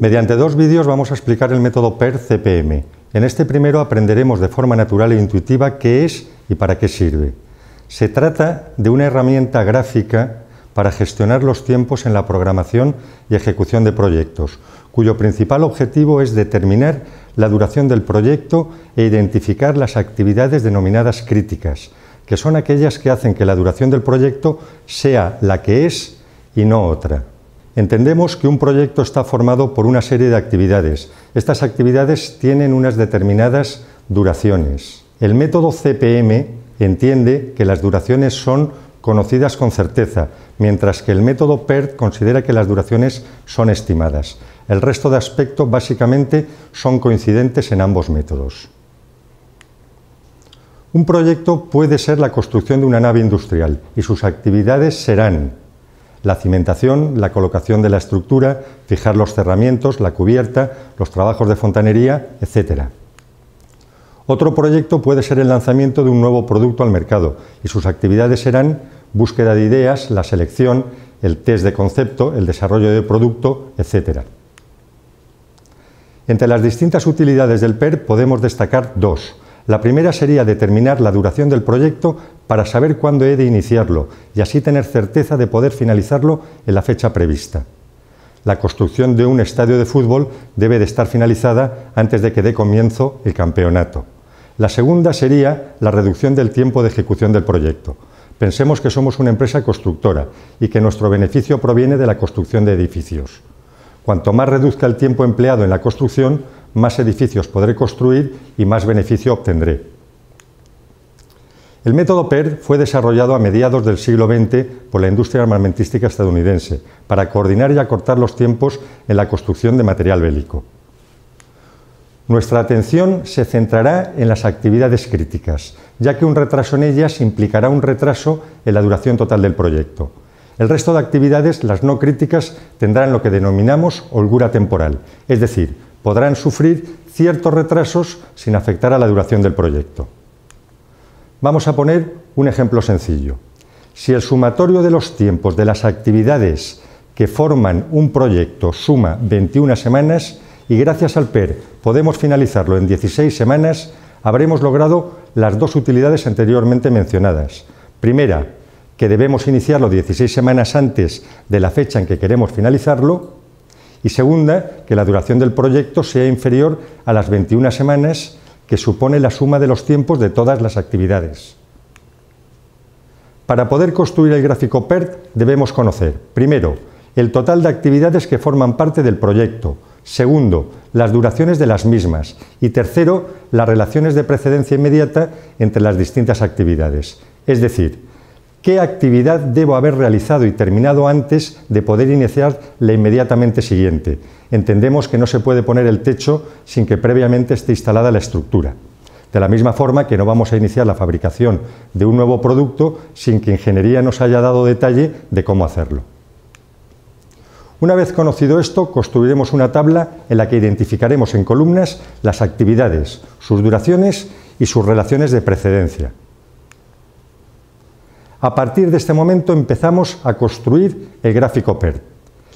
Mediante dos vídeos vamos a explicar el método PER-CPM. En este primero aprenderemos de forma natural e intuitiva qué es y para qué sirve. Se trata de una herramienta gráfica para gestionar los tiempos en la programación y ejecución de proyectos, cuyo principal objetivo es determinar la duración del proyecto e identificar las actividades denominadas críticas, que son aquellas que hacen que la duración del proyecto sea la que es y no otra. Entendemos que un proyecto está formado por una serie de actividades. Estas actividades tienen unas determinadas duraciones. El método CPM entiende que las duraciones son conocidas con certeza, mientras que el método PERT considera que las duraciones son estimadas. El resto de aspectos básicamente son coincidentes en ambos métodos. Un proyecto puede ser la construcción de una nave industrial y sus actividades serán la cimentación, la colocación de la estructura, fijar los cerramientos, la cubierta, los trabajos de fontanería, etc. Otro proyecto puede ser el lanzamiento de un nuevo producto al mercado y sus actividades serán búsqueda de ideas, la selección, el test de concepto, el desarrollo de producto, etc. Entre las distintas utilidades del PER podemos destacar dos. La primera sería determinar la duración del proyecto para saber cuándo he de iniciarlo y así tener certeza de poder finalizarlo en la fecha prevista. La construcción de un estadio de fútbol debe de estar finalizada antes de que dé comienzo el campeonato. La segunda sería la reducción del tiempo de ejecución del proyecto. Pensemos que somos una empresa constructora y que nuestro beneficio proviene de la construcción de edificios. Cuanto más reduzca el tiempo empleado en la construcción, más edificios podré construir y más beneficio obtendré. El método PER fue desarrollado a mediados del siglo XX por la industria armamentística estadounidense para coordinar y acortar los tiempos en la construcción de material bélico. Nuestra atención se centrará en las actividades críticas, ya que un retraso en ellas implicará un retraso en la duración total del proyecto. El resto de actividades, las no críticas, tendrán lo que denominamos holgura temporal, es decir, podrán sufrir ciertos retrasos sin afectar a la duración del proyecto. Vamos a poner un ejemplo sencillo. Si el sumatorio de los tiempos de las actividades que forman un proyecto suma 21 semanas y gracias al PER podemos finalizarlo en 16 semanas, habremos logrado las dos utilidades anteriormente mencionadas. Primera, que debemos iniciarlo 16 semanas antes de la fecha en que queremos finalizarlo y segunda, que la duración del proyecto sea inferior a las 21 semanas que supone la suma de los tiempos de todas las actividades. Para poder construir el gráfico PERT debemos conocer, primero, el total de actividades que forman parte del proyecto, segundo, las duraciones de las mismas y tercero, las relaciones de precedencia inmediata entre las distintas actividades. Es decir, qué actividad debo haber realizado y terminado antes de poder iniciar la inmediatamente siguiente. Entendemos que no se puede poner el techo sin que previamente esté instalada la estructura. De la misma forma que no vamos a iniciar la fabricación de un nuevo producto sin que ingeniería nos haya dado detalle de cómo hacerlo. Una vez conocido esto, construiremos una tabla en la que identificaremos en columnas las actividades, sus duraciones y sus relaciones de precedencia. A partir de este momento empezamos a construir el gráfico PERT.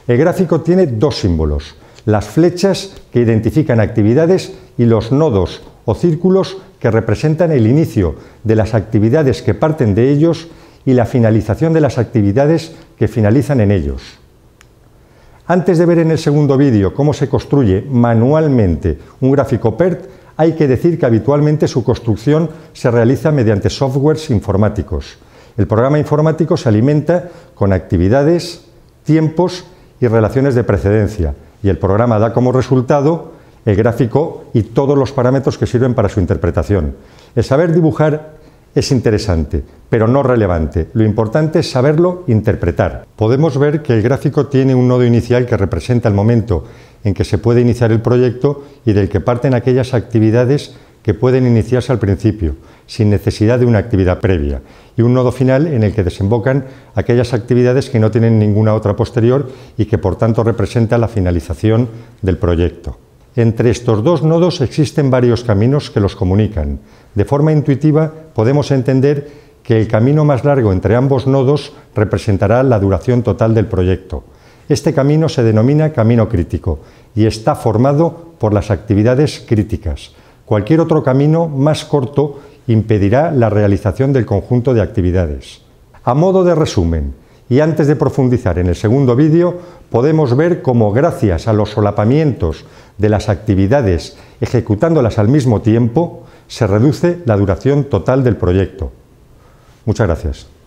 El gráfico tiene dos símbolos, las flechas que identifican actividades y los nodos o círculos que representan el inicio de las actividades que parten de ellos y la finalización de las actividades que finalizan en ellos. Antes de ver en el segundo vídeo cómo se construye manualmente un gráfico PERT, hay que decir que habitualmente su construcción se realiza mediante softwares informáticos. El programa informático se alimenta con actividades, tiempos y relaciones de precedencia y el programa da como resultado el gráfico y todos los parámetros que sirven para su interpretación. El saber dibujar es interesante, pero no relevante. Lo importante es saberlo interpretar. Podemos ver que el gráfico tiene un nodo inicial que representa el momento en que se puede iniciar el proyecto y del que parten aquellas actividades que pueden iniciarse al principio, sin necesidad de una actividad previa, y un nodo final en el que desembocan aquellas actividades que no tienen ninguna otra posterior y que por tanto representa la finalización del proyecto. Entre estos dos nodos existen varios caminos que los comunican. De forma intuitiva podemos entender que el camino más largo entre ambos nodos representará la duración total del proyecto. Este camino se denomina camino crítico y está formado por las actividades críticas, Cualquier otro camino más corto impedirá la realización del conjunto de actividades. A modo de resumen, y antes de profundizar en el segundo vídeo, podemos ver cómo gracias a los solapamientos de las actividades ejecutándolas al mismo tiempo, se reduce la duración total del proyecto. Muchas gracias.